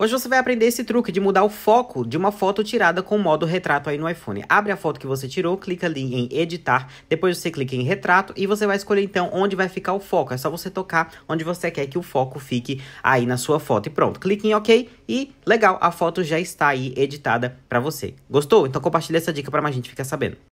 Hoje você vai aprender esse truque de mudar o foco de uma foto tirada com o modo retrato aí no iPhone. Abre a foto que você tirou, clica ali em editar, depois você clica em retrato e você vai escolher então onde vai ficar o foco. É só você tocar onde você quer que o foco fique aí na sua foto e pronto. Clique em OK e legal, a foto já está aí editada para você. Gostou? Então compartilha essa dica para mais gente ficar sabendo.